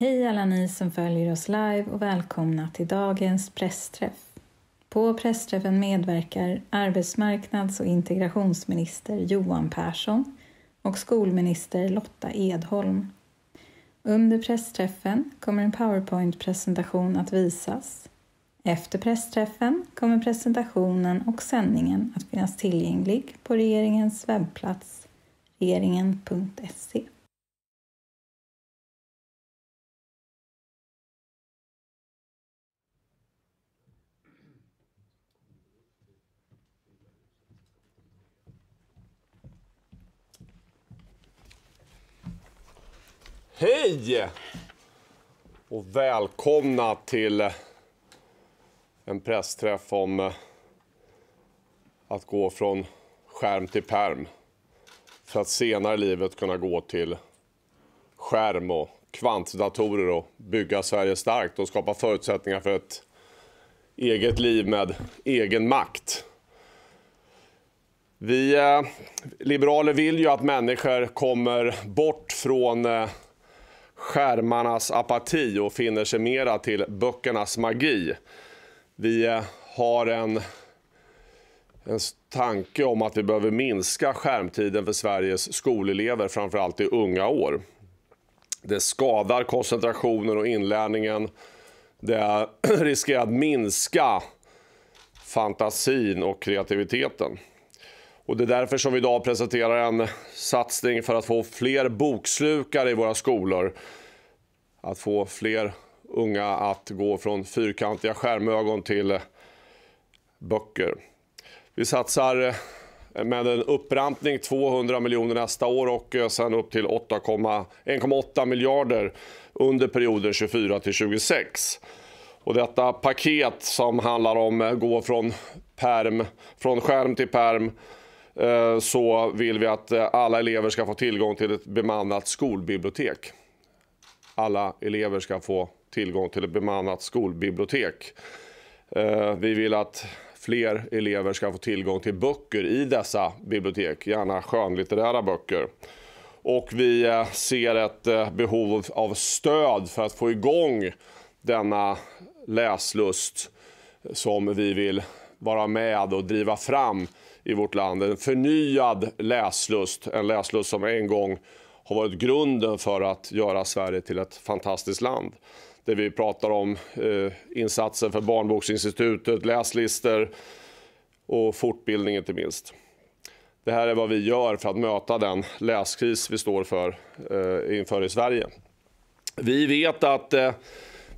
Hej alla ni som följer oss live och välkomna till dagens pressträff. På pressträffen medverkar arbetsmarknads och integrationsminister Johan Persson och skolminister Lotta Edholm. Under pressträffen kommer en powerpoint-presentation att visas. Efter pressträffen kommer presentationen och sändningen att finnas tillgänglig på regeringens webbplats regeringen.se. Hej! Och välkomna till en pressträff om eh, att gå från skärm till perm för att senare i livet kunna gå till skärm och kvantdatorer och bygga Sverige starkt och skapa förutsättningar för ett eget liv med egen makt. Vi eh, liberaler vill ju att människor kommer bort från eh, skärmarnas apati och finner sig mera till böckernas magi. Vi eh, har en, en tanke om att vi behöver minska skärmtiden för Sveriges skolelever, framförallt i unga år. Det skadar koncentrationen och inlärningen. Det riskerar att minska fantasin och kreativiteten. Och det är därför som vi idag presenterar en satsning för att få fler bokslukare i våra skolor. Att få fler unga att gå från fyrkantiga skärmögon till böcker. Vi satsar eh, med en upprampning 200 miljoner nästa år och eh, sen upp till 1,8 miljarder under perioden 24 till 26. Och detta paket som handlar om att eh, gå från, perm, från skärm till perm Eh, så vill vi att eh, alla elever ska få tillgång till ett bemannat skolbibliotek. Alla elever ska få tillgång till ett bemannat skolbibliotek. Eh, vi vill att fler elever ska få tillgång till böcker i dessa bibliotek, gärna skönlitterära böcker. Och vi ser ett behov av stöd för att få igång denna läslust som vi vill vara med och driva fram i vårt land. En förnyad läslust, en läslust som en gång har varit grunden för att göra Sverige till ett fantastiskt land. Där vi pratar om eh, insatser för Barnboksinstitutet, läslistor och fortbildning inte minst. Det här är vad vi gör för att möta den läskris vi står för eh, inför i Sverige. Vi vet att eh,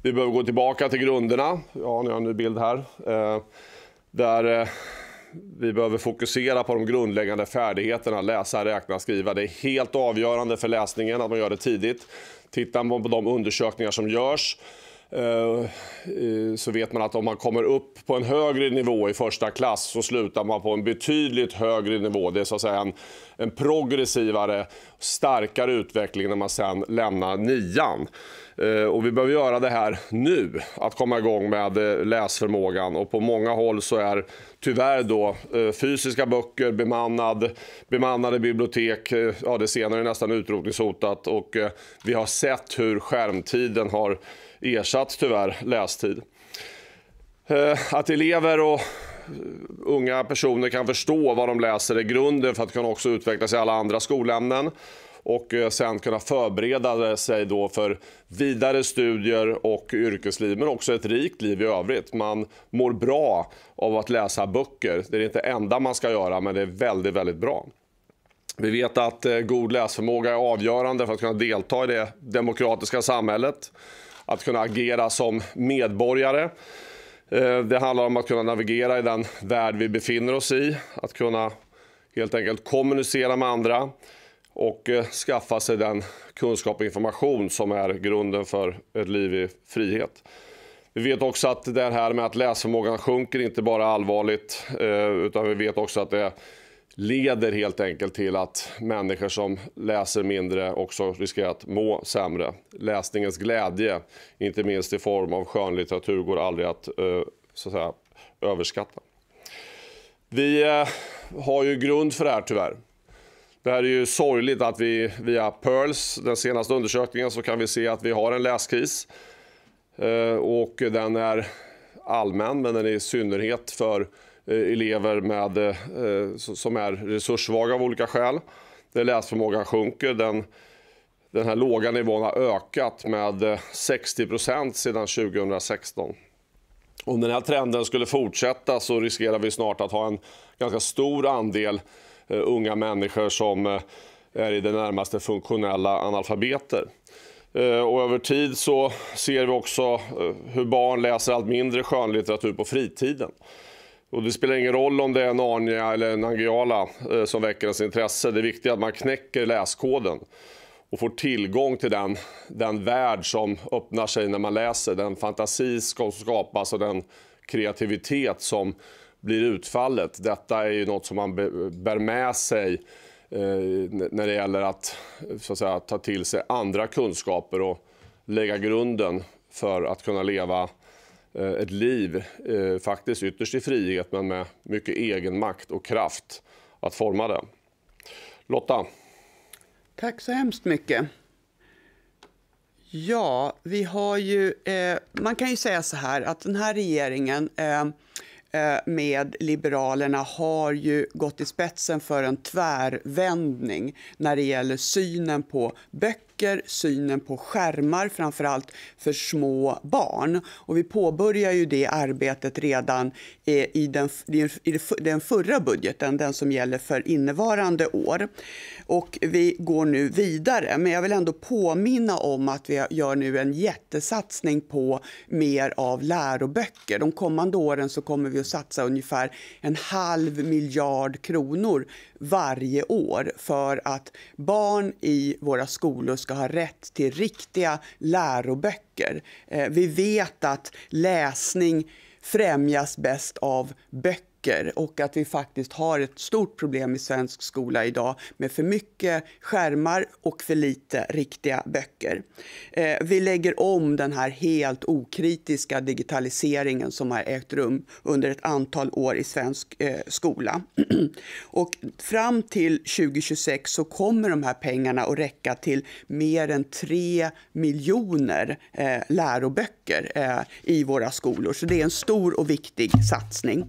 vi behöver gå tillbaka till grunderna. Ja, ni har en ny bild här. Eh, där eh, vi behöver fokusera på de grundläggande färdigheterna, läsa, räkna, skriva. Det är helt avgörande för läsningen att man gör det tidigt. Tittar man på de undersökningar som görs eh, eh, så vet man att om man kommer upp på en högre nivå i första klass så slutar man på en betydligt högre nivå. Det är så att säga en, en progressivare, starkare utveckling när man sen lämnar nian. Eh, och vi behöver göra det här nu, att komma igång med eh, läsförmågan. Och på många håll så är tyvärr då eh, fysiska böcker, bemannad, bemannade bibliotek, ja det senare är nästan utrotningshotat. Och vi har sett hur skärmtiden har ersatt tyvärr lästid. Att elever och unga personer kan förstå vad de läser är grunden för att kunna också utvecklas i alla andra skolämnen och eh, sen kunna förbereda sig då för vidare studier och yrkesliv men också ett rikt liv i övrigt. Man mår bra av att läsa böcker. Det är inte det enda man ska göra men det är väldigt, väldigt bra. Vi vet att eh, god läsförmåga är avgörande för att kunna delta i det demokratiska samhället, att kunna agera som medborgare. Eh, det handlar om att kunna navigera i den värld vi befinner oss i, att kunna helt enkelt kommunicera med andra och eh, skaffa sig den kunskap och information som är grunden för ett liv i frihet. Vi vet också att det här med att läsförmågan sjunker inte bara är allvarligt eh, utan vi vet också att det leder helt enkelt till att människor som läser mindre också riskerar att må sämre. Läsningens glädje, inte minst i form av skönlitteratur, går aldrig att, eh, så att säga, överskatta. Vi har ju grund för det här tyvärr. Det här är ju sorgligt att vi via Pearls, den senaste undersökningen, så kan vi se att vi har en läskris. Eh, och den är allmän, men den är i synnerhet för eh, elever med, eh, som är resurssvaga av olika skäl. Där läsförmågan sjunker. Den, den här låga nivån har ökat med 60 procent sedan 2016. Om den här trenden skulle fortsätta så riskerar vi snart att ha en ganska stor andel Eh, unga människor som eh, är i det närmaste funktionella analfabeter. Eh, och över tid så ser vi också hur barn läser allt mindre skönlitteratur på fritiden. Och det spelar ingen roll om det är Narnia eller Nangijala som väcker ens intresse. Det viktiga är att man knäcker läskoden och får tillgång till den, den värld som öppnar sig när man läser. Den fantasi som skapas och den kreativitet som blir utfallet. Detta är ju något som man bär med sig eh, när det gäller att, så att säga, ta till sig andra kunskaper och lägga grunden för att kunna leva eh, ett liv, eh, faktiskt ytterst i frihet men med mycket egen makt och kraft att forma det. Lotta? Tack så hemskt mycket. Ja, vi har ju... Eh, man kan ju säga så här att den här regeringen eh, Eh, med Liberalerna har ju gått i spetsen för en tvärvändning när det gäller synen på böcker stärker synen på skärmar, framförallt för små barn. Och vi påbörjar ju det arbetet redan eh, i den, i den förra budgeten, den som gäller för innevarande år. Och vi går nu vidare, men jag vill ändå påminna om att vi gör nu en jättesatsning på mer av läroböcker. De kommande åren så kommer vi att satsa ungefär en halv miljard kronor varje år för att barn i våra skolor ska ha rätt till riktiga läroböcker. Eh, vi vet att läsning främjas bäst av böcker räcker och att vi faktiskt har ett stort problem i svensk skola idag med för mycket skärmar och för lite riktiga böcker. Eh, vi lägger om den här helt okritiska digitaliseringen som har ägt rum under ett antal år i svensk eh, skola. och fram till 2026 så kommer de här pengarna att räcka till mer än 3 miljoner eh, läroböcker i våra skolor. Så det är en stor och viktig satsning.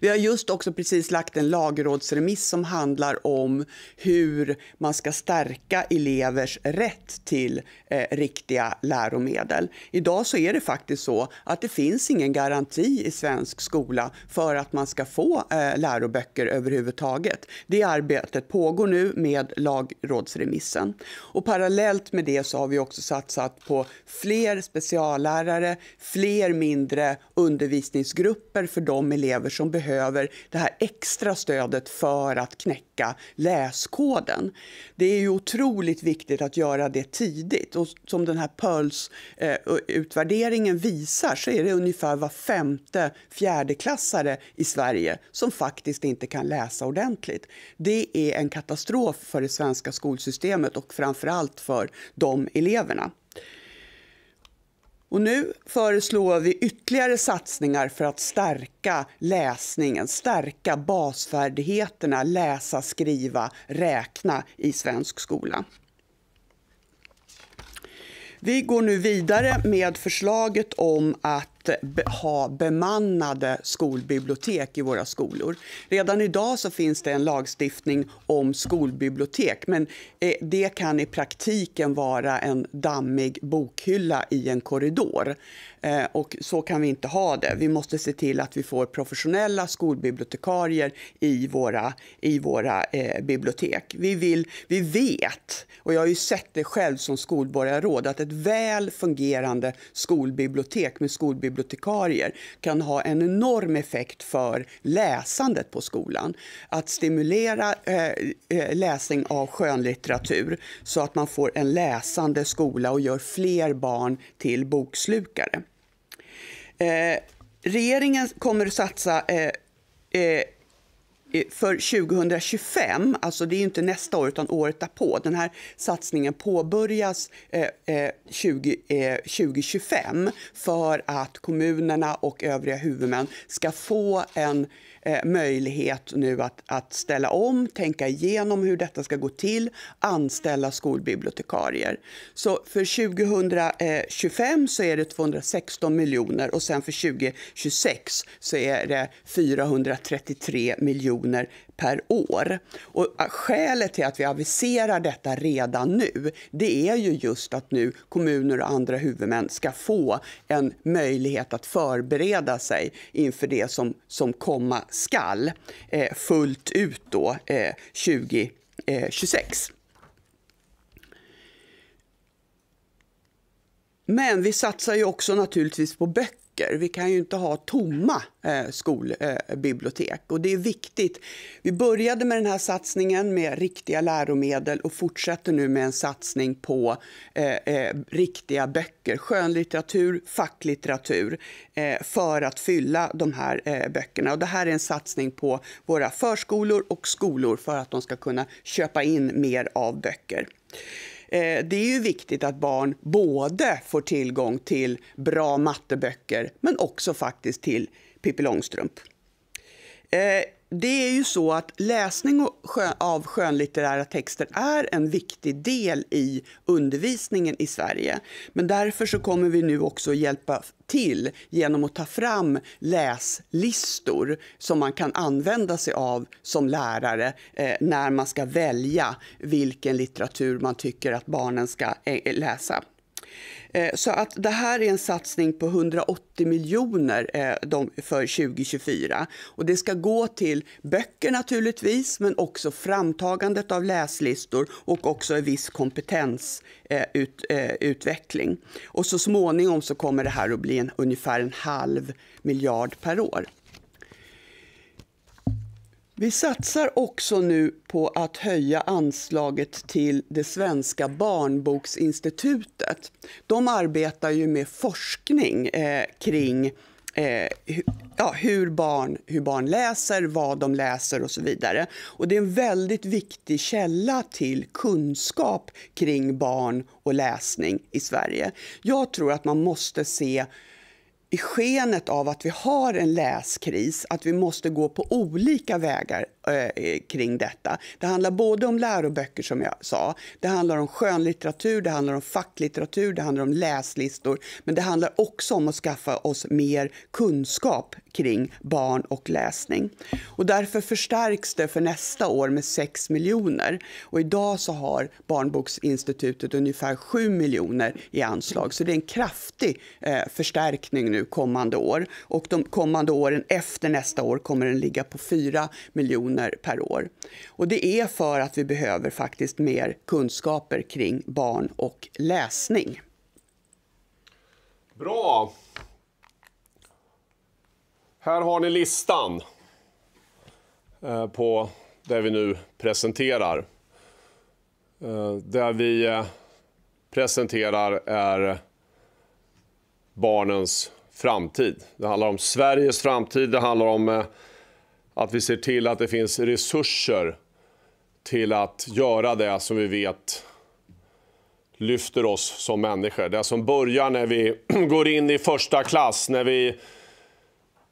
Vi har just också precis lagt en lagrådsremiss som handlar om hur man ska stärka elevers rätt till eh, riktiga läromedel. Idag så är det faktiskt så att det finns ingen garanti i svensk skola för att man ska få eh, läroböcker överhuvudtaget. Det arbetet pågår nu med lagrådsremissen. Och parallellt med det så har vi också satsat på fler speciallärare, fler mindre undervisningsgrupper för de elever som behöver behöver det här extra stödet för att knäcka läskoden. Det är ju otroligt viktigt att göra det tidigt och som den här PÖLS-utvärderingen eh, visar så är det ungefär var femte fjärdeklassare i Sverige som faktiskt inte kan läsa ordentligt. Det är en katastrof för det svenska skolsystemet och framförallt för de eleverna. Och nu föreslår vi ytterligare satsningar för att stärka läsningen, stärka basfärdigheterna läsa, skriva, räkna i svensk skola. Vi går nu vidare med förslaget om att att ha bemannade skolbibliotek i våra skolor. Redan idag så finns det en lagstiftning om skolbibliotek men eh, det kan i praktiken vara en dammig bokhylla i en korridor. Eh, och så kan vi inte ha det. Vi måste se till att vi får professionella skolbibliotekarier i våra, i våra eh, bibliotek. Vi, vill, vi vet, och jag har ju sett det själv som skolborgarråd, att ett väl fungerande skolbibliotek med skolbibliotek bibliotekarier kan ha en enorm effekt för läsandet på skolan. Att stimulera eh, eh, läsning av skönlitteratur så att man får en läsande skola och gör fler barn till bokslukare. Eh, regeringen kommer att satsa eh, eh för 2025, alltså det är inte nästa år utan året därpå. Den här satsningen påbörjas eh, eh, 20, eh, 2025 för att kommunerna och övriga huvudmän ska få en Eh, möjlighet nu att, att ställa om, tänka igenom hur detta ska gå till, anställa skolbibliotekarier. Så för 2025 så är det 216 miljoner och sen för 2026 så är det 433 miljoner per år. Och äh, skälet till att vi aviserar detta redan nu det är ju just att nu kommuner och andra huvudmän ska få en möjlighet att förbereda sig inför det som, som komma skall eh, fullt ut då eh, 2026. Eh, Men vi satsar ju också naturligtvis på böcker böcker. Vi kan ju inte ha tomma eh, skolbibliotek eh, och det är viktigt. Vi började med den här satsningen med riktiga läromedel och fortsätter nu med en satsning på eh, eh riktiga böcker, skönlitteratur, facklitteratur, eh, för att fylla de här eh, böckerna. Och det här är en satsning på våra förskolor och skolor för att de ska kunna köpa in mer av böcker. Eh, det är ju viktigt att barn både får tillgång till bra matteböcker men också faktiskt till Pippi Långstrump. Eh, det är ju så att läsning av skönlitterära texter är en viktig del i undervisningen i Sverige. Men därför så kommer vi nu också hjälpa till genom att ta fram läslistor som man kan använda sig av som lärare eh, när man ska välja vilken litteratur man tycker att barnen ska eh, läsa. Eh, så att det här är en satsning på 180 miljoner eh, för 2024. Och det ska gå till böcker naturligtvis, men också framtagandet av läslistor och också en viss kompetensutveckling. Eh, och så småningom så kommer det här att bli en, ungefär en halv miljard per år. Vi satsar också nu på att höja anslaget till det svenska barnboksinstitutet. De arbetar ju med forskning eh, kring eh, ja, hur, barn, hur barn läser, vad de läser och så vidare. Och det är en väldigt viktig källa till kunskap kring barn och läsning i Sverige. Jag tror att man måste se i skenet av att vi har en läskris, att vi måste gå på olika vägar Eh, kring detta. Det handlar både om läroböcker, som jag sa, det handlar om skönlitteratur, det handlar om facklitteratur, det handlar om läslistor, men det handlar också om att skaffa oss mer kunskap kring barn och läsning. Och därför förstärks det för nästa år med 6 miljoner. Och idag så har Barnboksinstitutet ungefär 7 miljoner i anslag, så det är en kraftig eh, förstärkning nu kommande år. Och de kommande åren efter nästa år kommer den ligga på 4 miljoner miljoner per år. Och det är för att vi behöver faktiskt mer kunskaper kring barn och läsning. Bra! Här har ni listan eh, på det vi nu presenterar. Eh, det vi eh, presenterar är barnens framtid. Det handlar om Sveriges framtid, det handlar om att vi ser till att det finns resurser till att göra det som vi vet lyfter oss som människor. Det som börjar när vi går in i första klass, när vi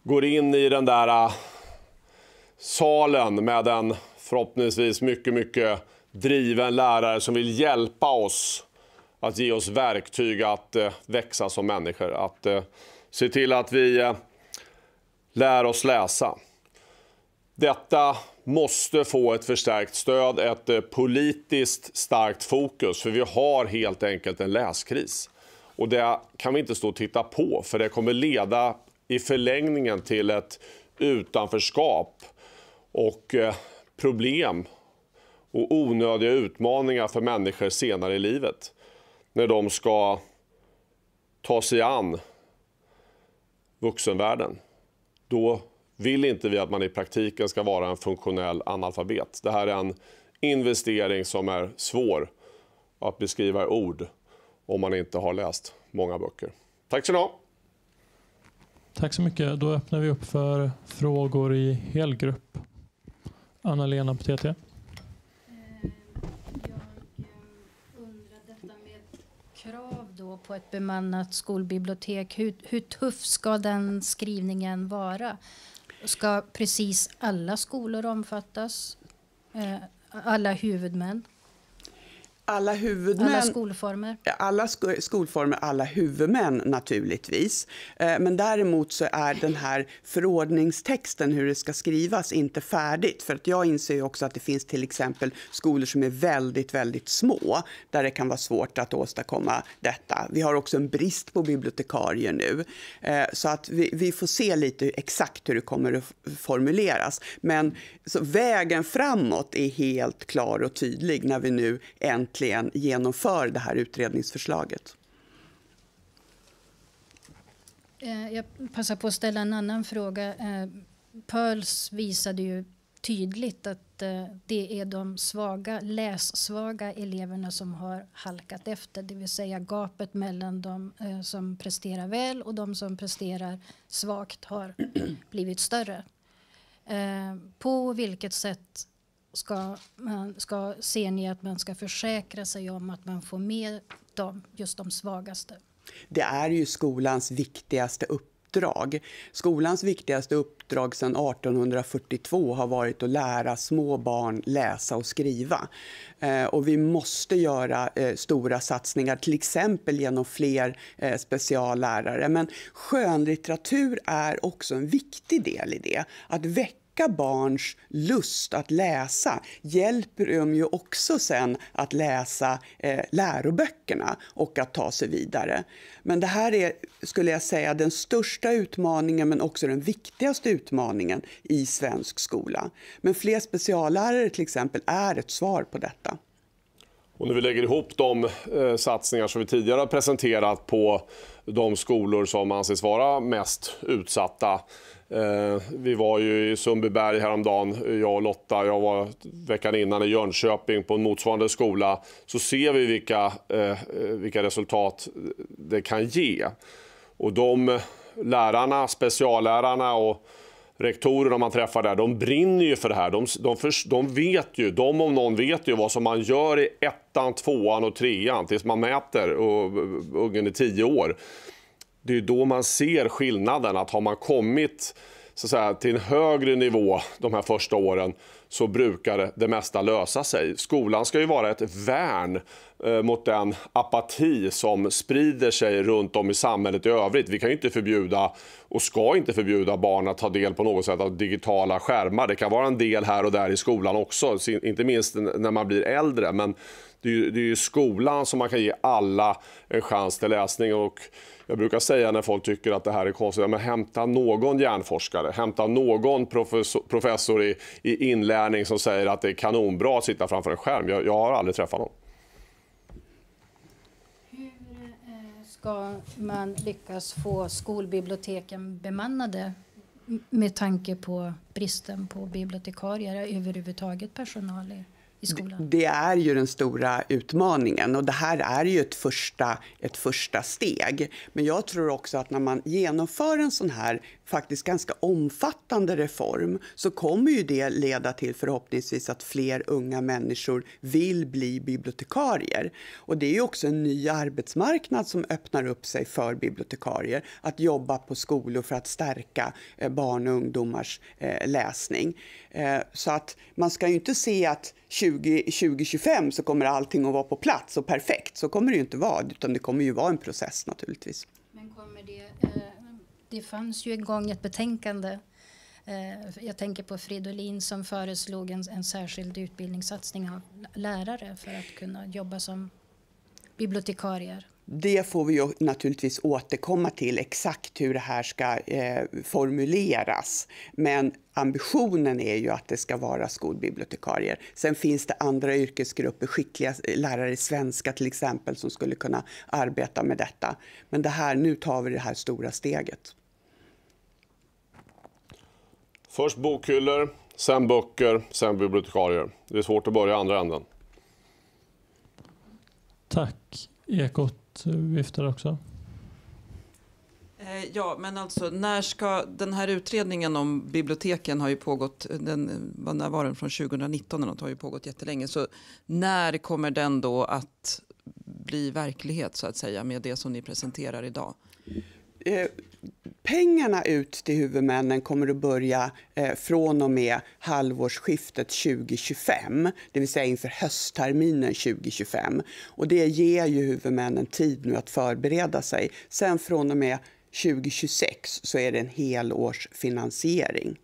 går in i den där äh, salen med en förhoppningsvis mycket, mycket driven lärare som vill hjälpa oss att ge oss verktyg att äh, växa som människor. Att äh, se till att vi lär oss läsa. Detta måste få ett förstärkt stöd, ett eh, politiskt starkt fokus, för vi har helt enkelt en läskris. Och det kan vi inte stå och titta på, för det kommer leda i förlängningen till ett utanförskap och eh, problem och onödiga utmaningar för människor senare i livet när de ska ta sig an vuxenvärlden. Då vill inte vi att man i praktiken ska vara en funktionell analfabet. Det här är en investering som är svår att beskriva i ord om man inte har läst många böcker. Tack så ni ha. Tack så mycket. Då öppnar vi upp för frågor i helgrupp. Anna-Lena på eh, eh, TT. krav på ett bemannat skolbibliotek, hur, hur tuff ska den skrivningen vara? Ska precis alla skolor omfattas? Eh, alla huvudmän? alla huvudmän. Alla skolformer. Alla sko skolformer, alla huvudmän naturligtvis. Eh, men däremot så är den här förordningstexten, hur det ska skrivas, inte färdigt. För att jag inser också att det finns till exempel skolor som är väldigt, väldigt små, där det kan vara svårt att åstadkomma detta. Vi har också en brist på bibliotekarier nu. Eh, så att vi, vi får se lite exakt hur det kommer att formuleras. Men vägen framåt är helt klar och tydlig när vi nu äntligen äntligen genomför det här utredningsförslaget. Eh, jag passar på att ställa en annan fråga. Eh, Pearls visade ju tydligt att eh, det är de svaga, lässvaga eleverna som har halkat efter. Det vill säga gapet mellan de som presterar väl och de som presterar svagt har blivit större. På vilket sätt ska, man ska, ser ni att man ska försäkra sig om att man får med dem, just de svagaste? Det är ju skolans viktigaste uppdrag. Skolans viktigaste uppdrag sedan 1842 har varit att lära små barn läsa och skriva. Eh, och vi måste göra eh, stora satsningar, till exempel genom fler eh, speciallärare. Men skönlitteratur är också en viktig del i det. Att väcka väcka barns lust att läsa hjälper dem ju också sen att läsa eh, läroböckerna och att ta sig vidare. Men det här är, skulle jag säga, den största utmaningen men också den viktigaste utmaningen i svensk skola. Men fler speciallärare till exempel är ett svar på detta. Och när vi lägger ihop de eh, satsningar som vi tidigare har presenterat på de skolor som anses vara mest utsatta Eh, vi var ju i Sundbyberg häromdagen, jag och Lotta. Jag var veckan innan i Jönköping på en motsvarande skola. Så ser vi vilka, eh, vilka resultat det kan ge. Och de lärarna, speciallärarna och rektorerna man träffar där, de brinner ju för det här. De, de, för, de vet ju, de om någon vet ju vad som man gör i ettan, tvåan och trean tills man mäter och, ungen är tio år det är då man ser skillnaden. Att har man kommit så att säga, till en högre nivå de här första åren så brukar det mesta lösa sig. Skolan ska ju vara ett värn eh, mot den apati som sprider sig runt om i samhället i övrigt. Vi kan ju inte förbjuda och ska inte förbjuda barn att ta del på något sätt av digitala skärmar. Det kan vara en del här och där i skolan också, inte minst när man blir äldre. Men det är ju, det är ju skolan som man kan ge alla en chans till läsning. Och jag brukar säga när folk tycker att det här är konstigt, men hämta någon hjärnforskare, hämta någon professor, professor i, i inlärning som säger att det är kanonbra att sitta framför en skärm. Jag, jag har aldrig träffat någon. Hur eh, ska man lyckas få skolbiblioteken bemannade med tanke på bristen på bibliotekarier överhuvudtaget personal? i skolan? Det, är ju den stora utmaningen och det här är ju ett första, ett första steg. Men jag tror också att när man genomför en sån här faktiskt ganska omfattande reform så kommer ju det leda till förhoppningsvis att fler unga människor vill bli bibliotekarier. Och det är ju också en ny arbetsmarknad som öppnar upp sig för bibliotekarier att jobba på skolor för att stärka eh, barn och ungdomars eh, läsning. Eh, så att man ska ju inte se att 20, 2025 så kommer allting att vara på plats och perfekt. Så kommer det ju inte vara, utan det kommer ju vara en process naturligtvis. Men kommer det det fanns ju en gång ett betänkande eh, jag tänker på Fridolin som föreslog en, en särskild utbildningssatsning av lärare för att kunna jobba som bibliotekarier. Det får vi ju naturligtvis återkomma till, exakt hur det här ska eh, formuleras. Men ambitionen är ju att det ska vara skolbibliotekarier. Sen finns det andra yrkesgrupper, skickliga eh, lärare i svenska till exempel, som skulle kunna arbeta med detta. Men det här, nu tar vi det här stora steget. Först bokhyllor, sen böcker, sen bibliotekarier. Det är svårt att börja i andra änden. Tack. Ekot viftar också. Eh, ja, men alltså när ska den här utredningen om biblioteken har ju pågått, eh, den, var den från 2019 och något, har ju pågått jättelänge. Så när kommer den då att bli verklighet så att säga med det som ni presenterar idag? Eh, pengarna ut till huvudmännen kommer att börja eh, från och med halvårsskiftet 2025, det vill säga inför höstterminen 2025. Och det ger ju huvudmännen tid nu att förbereda sig. Sen från och med 2026 så är det en helårsfinansiering.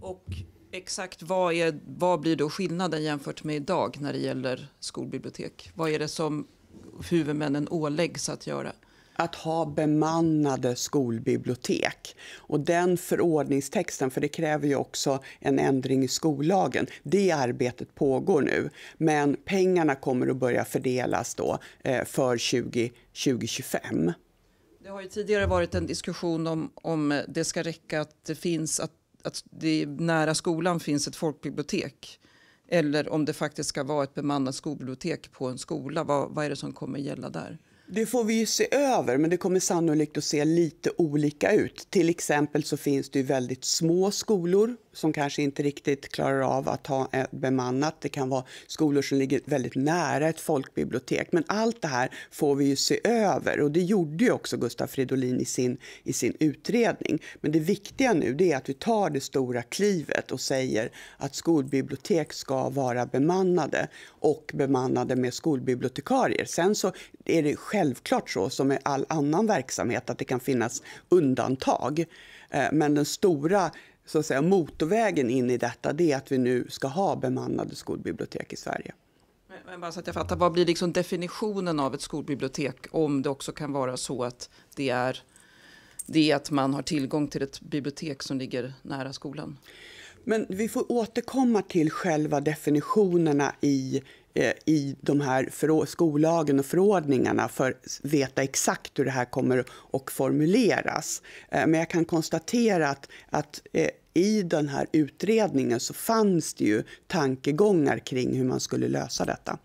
Och exakt vad, är, vad blir då skillnaden jämfört med idag när det gäller skolbibliotek? Vad är det som huvudmännen åläggs att göra? att ha bemannade skolbibliotek. Och den förordningstexten, för det kräver ju också en ändring i skollagen, det arbetet pågår nu. Men pengarna kommer att börja fördelas då eh, för 20, 2025. Det har ju tidigare varit en diskussion om, om det ska räcka att det finns att, att det nära skolan finns ett folkbibliotek eller om det faktiskt ska vara ett bemannat skolbibliotek på en skola. Vad, vad är det som kommer gälla där? Det får vi ju se över, men det kommer sannolikt att se lite olika ut. Till exempel så finns det ju väldigt små skolor som kanske inte riktigt klarar av att ha eh, bemannat. Det kan vara skolor som ligger väldigt nära ett folkbibliotek. Men allt det här får vi ju se över och det gjorde ju också Gustav Fridolin i sin, i sin utredning. Men det viktiga nu det är att vi tar det stora klivet och säger att skolbibliotek ska vara bemannade och bemannade med skolbibliotekarier. Sen så är det självklart så som med all annan verksamhet att det kan finnas undantag. Eh, men den stora så att säga, motorvägen in i detta, det är att vi nu ska ha bemannade skolbibliotek i Sverige. Men bara så att jag fattar, vad blir liksom definitionen av ett skolbibliotek om det också kan vara så att det är, det är att man har tillgång till ett bibliotek som ligger nära skolan? Men vi får återkomma till själva definitionerna i Eh, i de här skollagen och förordningarna för att veta exakt hur det här kommer att formuleras. Eh, men jag kan konstatera att, att eh, i den här utredningen så fanns det ju tankegångar kring hur man skulle lösa detta.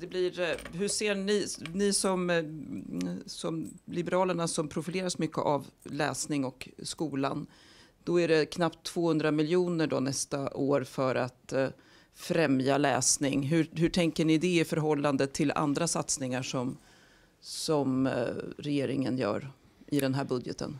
Det blir, hur ser ni, ni som, som Liberalerna som profileras mycket av läsning och skolan, då är det knappt 200 miljoner då nästa år för att främja läsning? Hur, hur tänker ni det i förhållande till andra satsningar som, som eh, regeringen gör i den här budgeten?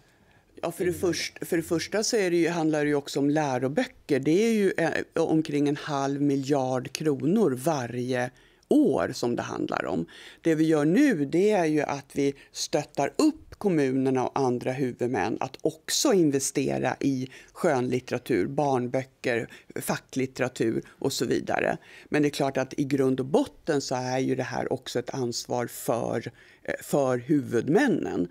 Ja, för, det första, för det första så det ju, handlar det ju också om läroböcker. Det är ju eh, omkring en halv miljard kronor varje år som det handlar om. Det vi gör nu det är ju att vi stöttar upp kommunerna och andra huvudmän att också investera i skönlitteratur, barnböcker, facklitteratur och så vidare. Men det är klart att i grund och botten så är ju det här också ett ansvar för, eh, för huvudmännen.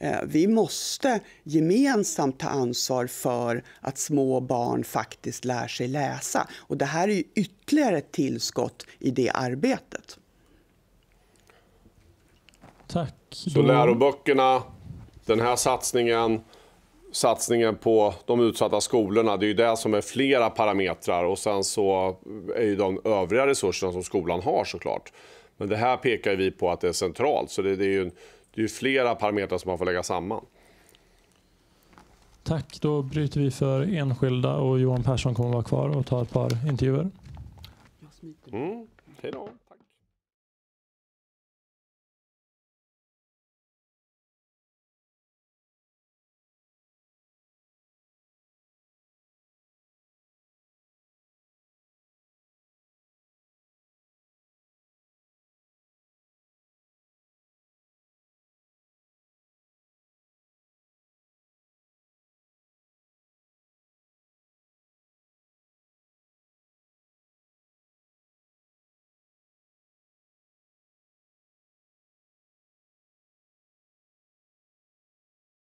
Eh, vi måste gemensamt ta ansvar för att små barn faktiskt lär sig läsa. Och det här är ytterligare ett tillskott i det arbetet. Tack. Så läroböckerna, den här satsningen, satsningen på de utsatta skolorna, det är ju det som är flera parametrar och sen så är ju de övriga resurserna som skolan har såklart. Men det här pekar vi på att det är centralt, så det, det är ju en det är ju flera parametrar som man får lägga samman. Tack, då bryter vi för enskilda och Johan Persson kommer vara kvar och ta ett par intervjuer. Mm, hej då.